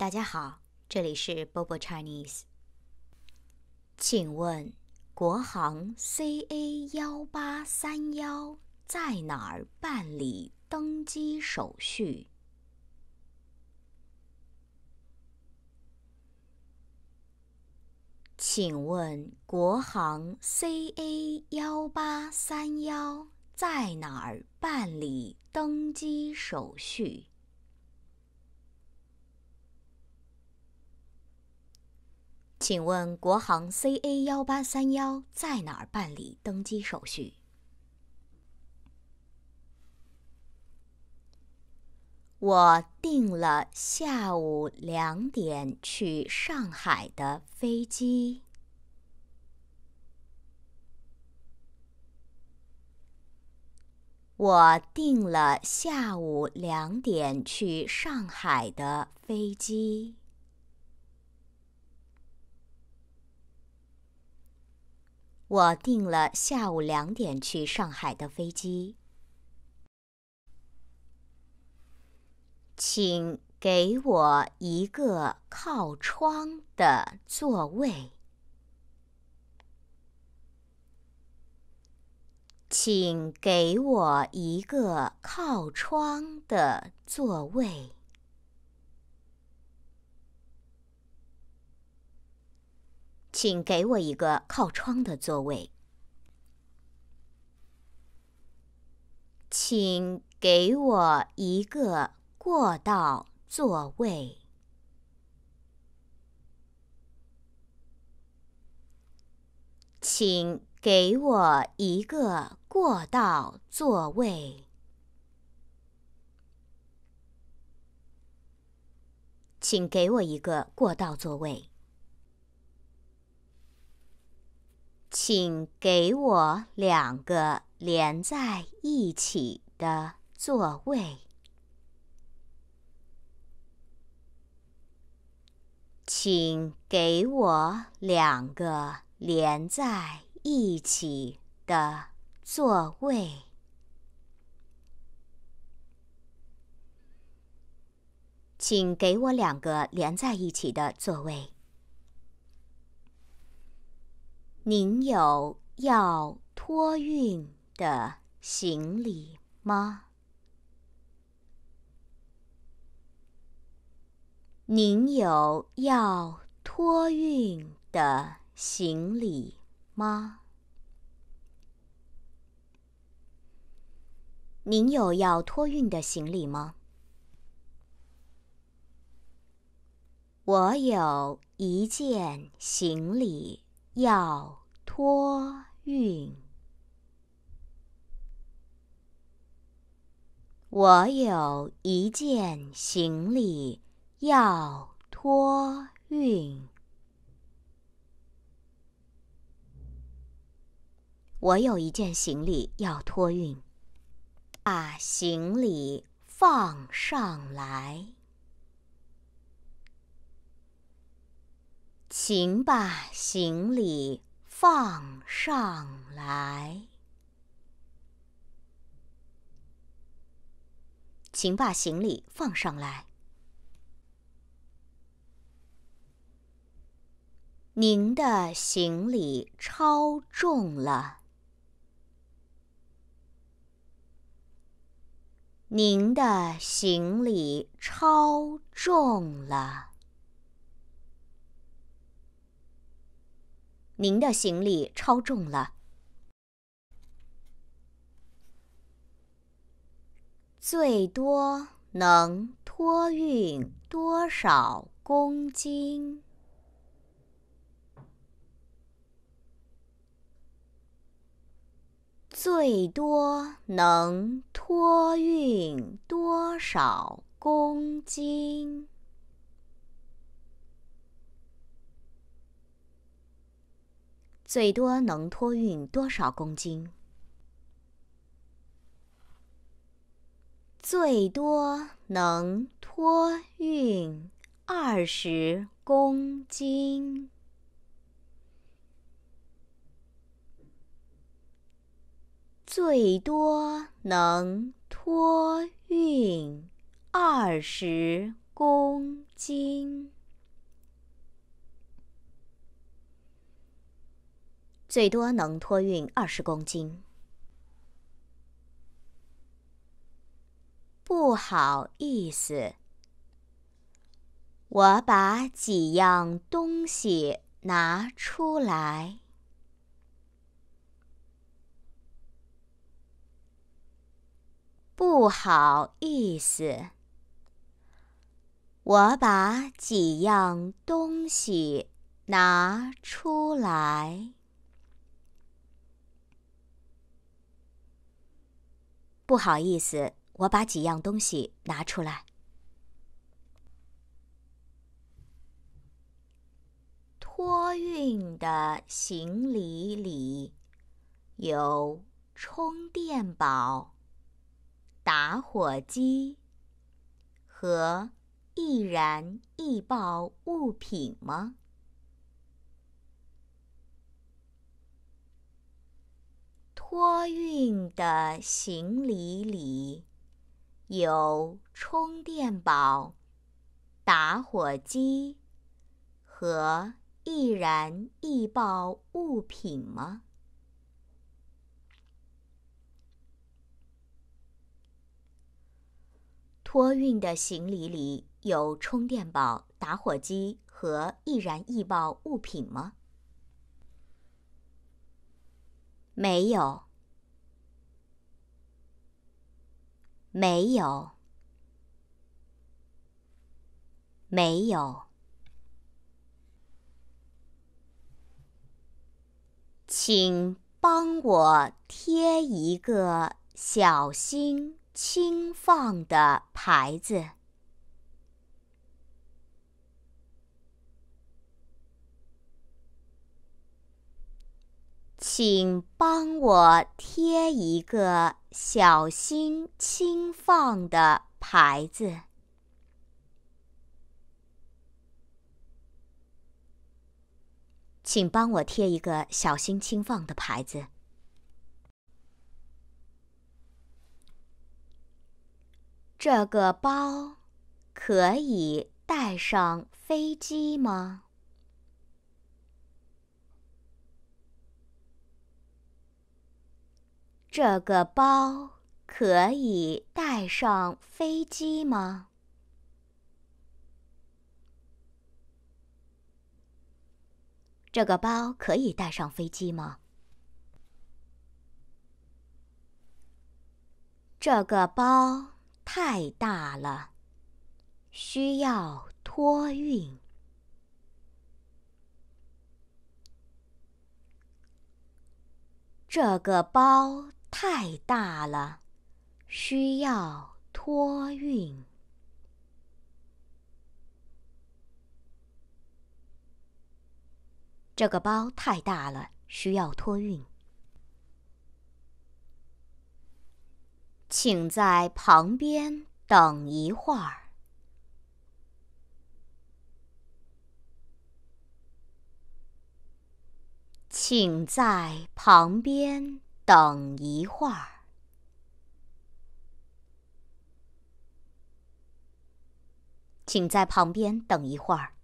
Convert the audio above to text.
大家好，这里是 Bobo Chinese。请问国航 CA 幺八三幺在哪儿办理登机手续？请问国航 CA 幺八三幺在哪儿办理登机手续？请问国航 C A 幺八三幺在哪儿办理登机手续？我订了下午两点去上海的飞机。我订了下午两点去上海的飞机。我订了下午两点去上海的飞机，请给我一个靠窗的座位。请给我一个靠窗的座位。请给我一个靠窗的座位。请给我一个过道座位。请给我一个过道座位。请给我一个过道座位。请给我两个连在一起的座位。请给我两个连在一起的座位。请给我两个连在一起的座位。您有要托运的行李吗？您有要托运的行李吗？您有要托运的行李吗？我有一件行李。要托运，我有一件行李要托运。我有一件行李要托运，把行李放上来。请把行李放上来。请把行李放上来。您的行李超重了。您的行李超重了。您的行李超重了，最多能托运多少公斤？最多能托运多少公斤？最多能托运多少公斤？最多能托运二十公斤。最多能托运二十公斤。最多能托运二十公斤。不好意思，我把几样东西拿出来。不好意思，我把几样东西拿出来。不好意思，我把几样东西拿出来。托运的行李里有充电宝、打火机和易燃易爆物品吗？托运的行李里有充电宝、打火机和易燃易爆物品吗？托运的行李里有充电宝、打火机和易燃易爆物品吗？没有，没有，没有，请帮我贴一个小心轻放的牌子。请帮我贴一个“小心轻放”的牌子。请帮我贴一个“小心轻放”的牌子。这个包可以带上飞机吗？这个包可以带上飞机吗？这个包可以带上飞机吗？这个包太大了，需要托运。这个包。太大了，需要托运。这个包太大了，需要托运。请在旁边等一会儿。请在旁边。等一会儿，请在旁边等一会儿。